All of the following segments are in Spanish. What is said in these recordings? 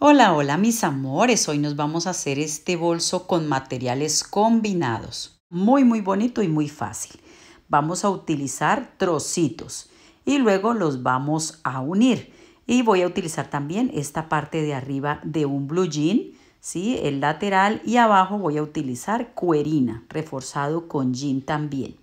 Hola, hola mis amores, hoy nos vamos a hacer este bolso con materiales combinados. Muy, muy bonito y muy fácil. Vamos a utilizar trocitos y luego los vamos a unir. Y voy a utilizar también esta parte de arriba de un blue jean, ¿sí? el lateral y abajo voy a utilizar cuerina reforzado con jean también.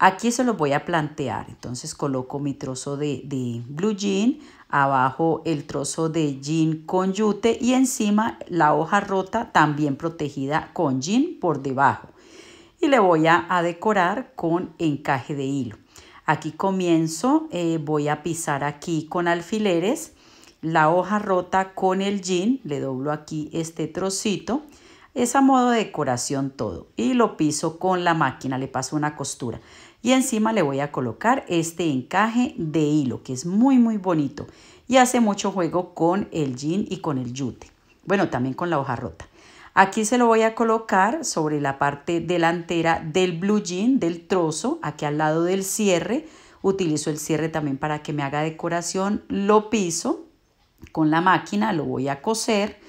Aquí se los voy a plantear. Entonces coloco mi trozo de, blue jean, abajo el trozo de jean con yute y encima la hoja rota también protegida con jean por debajo. Y le voy a, decorar con encaje de hilo. Aquí comienzo, eh, voy a pisar aquí con alfileres la hoja rota con el jean, le doblo aquí este trocito es a modo de decoración todo. Y lo piso con la máquina, le paso una costura. Y encima le voy a colocar este encaje de hilo, que es muy, muy bonito. Y hace mucho juego con el jean y con el yute. Bueno, también con la hoja rota. Aquí se lo voy a colocar sobre la parte delantera del blue jean, del trozo, aquí al lado del cierre. Utilizo el cierre también para que me haga decoración. Lo piso con la máquina, lo voy a coser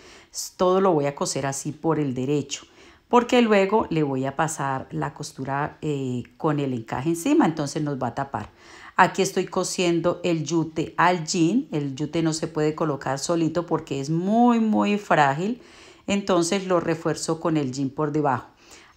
todo lo voy a coser así por el derecho porque luego le voy a pasar la costura eh, con el encaje encima, entonces nos va a tapar. Aquí estoy cosiendo el yute al jean, el yute no se puede colocar solito porque es muy muy frágil, entonces lo refuerzo con el jean por debajo.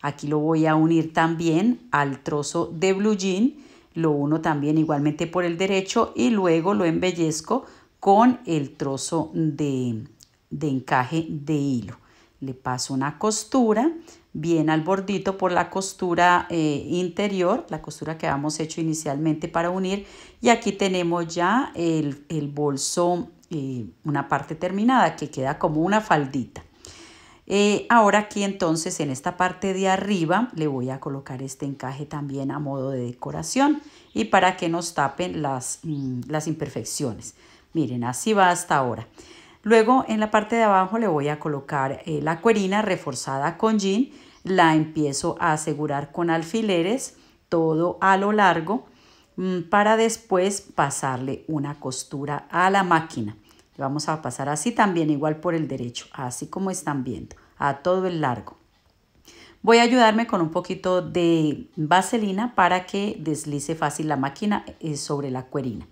Aquí lo voy a unir también al trozo de blue jean, lo uno también igualmente por el derecho y luego lo embellezco con el trozo de, de encaje de hilo. Le paso una costura bien al bordito por la costura eh, interior, la costura que habíamos hecho inicialmente para unir. Y aquí tenemos ya el, el bolso, eh, una parte terminada que queda como una faldita. Eh, ahora aquí entonces en esta parte de arriba le voy a colocar este encaje también a modo de decoración y para que nos tapen las, mm, las imperfecciones. Miren, así va hasta ahora. Luego en la parte de abajo le voy a colocar eh, la cuerina reforzada con jean, la empiezo a asegurar con alfileres, todo a lo largo, mm, para después pasarle una costura a la máquina. Vamos a pasar así también, igual por el derecho, así como están viendo, a todo el largo. Voy a ayudarme con un poquito de vaselina para que deslice fácil la máquina eh, sobre la cuerina.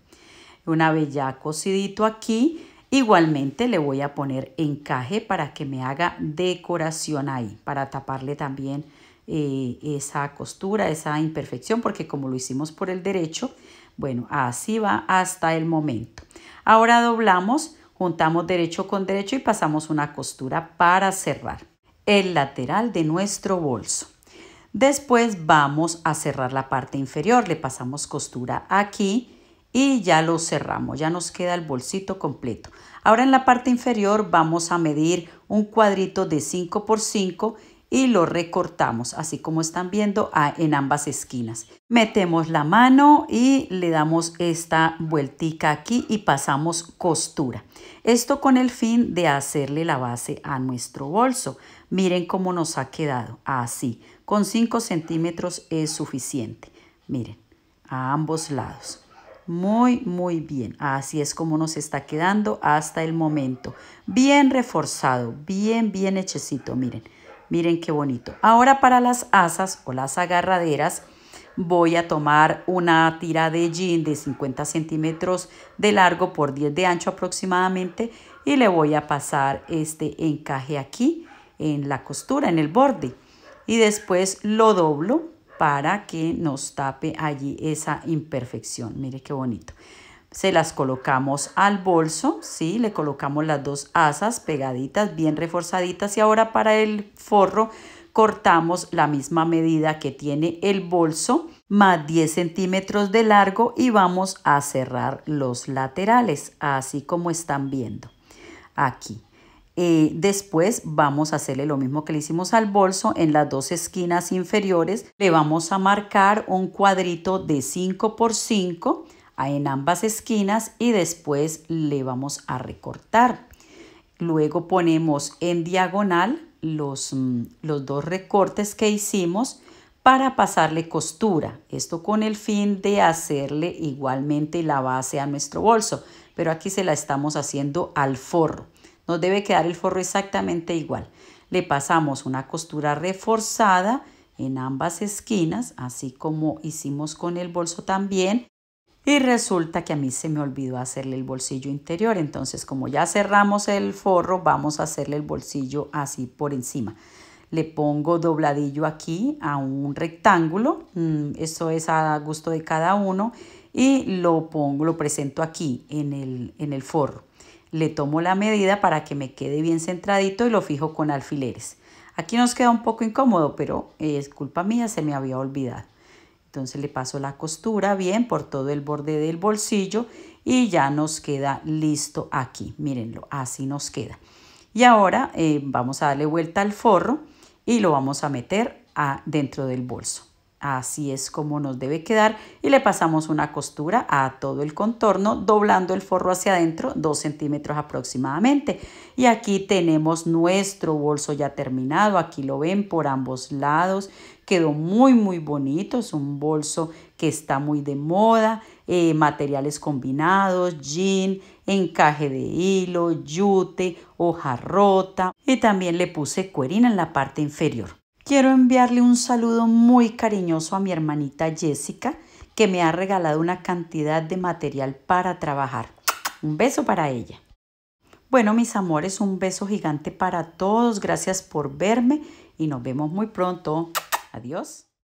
Una vez ya cosidito aquí, Igualmente le voy a poner encaje para que me haga decoración ahí, para taparle también eh, esa costura, esa imperfección, porque como lo hicimos por el derecho, bueno, así va hasta el momento. Ahora doblamos, juntamos derecho con derecho y pasamos una costura para cerrar el lateral de nuestro bolso. Después vamos a cerrar la parte inferior, le pasamos costura aquí, y ya lo cerramos, ya nos queda el bolsito completo. Ahora en la parte inferior vamos a medir un cuadrito de 5 por 5 y lo recortamos, así como están viendo en ambas esquinas. Metemos la mano y le damos esta vuelta aquí y pasamos costura. Esto con el fin de hacerle la base a nuestro bolso. Miren cómo nos ha quedado, así. Con 5 centímetros es suficiente. Miren, a ambos lados. Muy, muy bien. Así es como nos está quedando hasta el momento. Bien reforzado, bien, bien hechecito. Miren, miren qué bonito. Ahora para las asas o las agarraderas voy a tomar una tira de jean de 50 centímetros de largo por 10 de ancho aproximadamente y le voy a pasar este encaje aquí en la costura, en el borde. Y después lo doblo para que nos tape allí esa imperfección. Mire qué bonito. Se las colocamos al bolso, ¿sí? Le colocamos las dos asas pegaditas, bien reforzaditas. Y ahora para el forro cortamos la misma medida que tiene el bolso, más 10 centímetros de largo y vamos a cerrar los laterales, así como están viendo aquí. Eh, después vamos a hacerle lo mismo que le hicimos al bolso. En las dos esquinas inferiores le vamos a marcar un cuadrito de 5 por 5 en ambas esquinas y después le vamos a recortar. Luego ponemos en diagonal mm, los dos recortes que hicimos para pasarle costura. Esto con el fin de hacerle igualmente la base a nuestro bolso, pero aquí se la estamos haciendo al forro. Nos debe quedar el forro exactamente igual. Le pasamos una costura reforzada en ambas esquinas, así como hicimos con el bolso también. Y resulta que a mí se me olvidó hacerle el bolsillo interior, entonces como ya cerramos el forro, vamos a hacerle el bolsillo así por encima. Le pongo dobladillo aquí a un rectángulo, mm, eso es a gusto de cada uno, y lo pongo, lo presento aquí en el, en el forro. Le tomo la medida para que me quede bien centradito y lo fijo con alfileres. Aquí nos queda un poco incómodo, pero es culpa mía, se me había olvidado. Entonces le paso la costura bien por todo el borde del bolsillo y ya nos queda listo aquí. Mírenlo, así nos queda. Y ahora eh, vamos a darle vuelta al forro y lo vamos a meter a, dentro del bolso. Así es como nos debe quedar y le pasamos una costura a todo el contorno doblando el forro hacia adentro 2 centímetros aproximadamente. Y aquí tenemos nuestro bolso ya terminado, aquí lo ven por ambos lados, quedó muy muy bonito, es un bolso que está muy de moda, eh, materiales combinados, jean, encaje de hilo, yute, hoja rota y también le puse cuerina en la parte inferior quiero enviarle un saludo muy cariñoso a mi hermanita Jessica, que me ha regalado una cantidad de material para trabajar. Un beso para ella. Bueno, mis amores, un beso gigante para todos. Gracias por verme y nos vemos muy pronto. Adiós.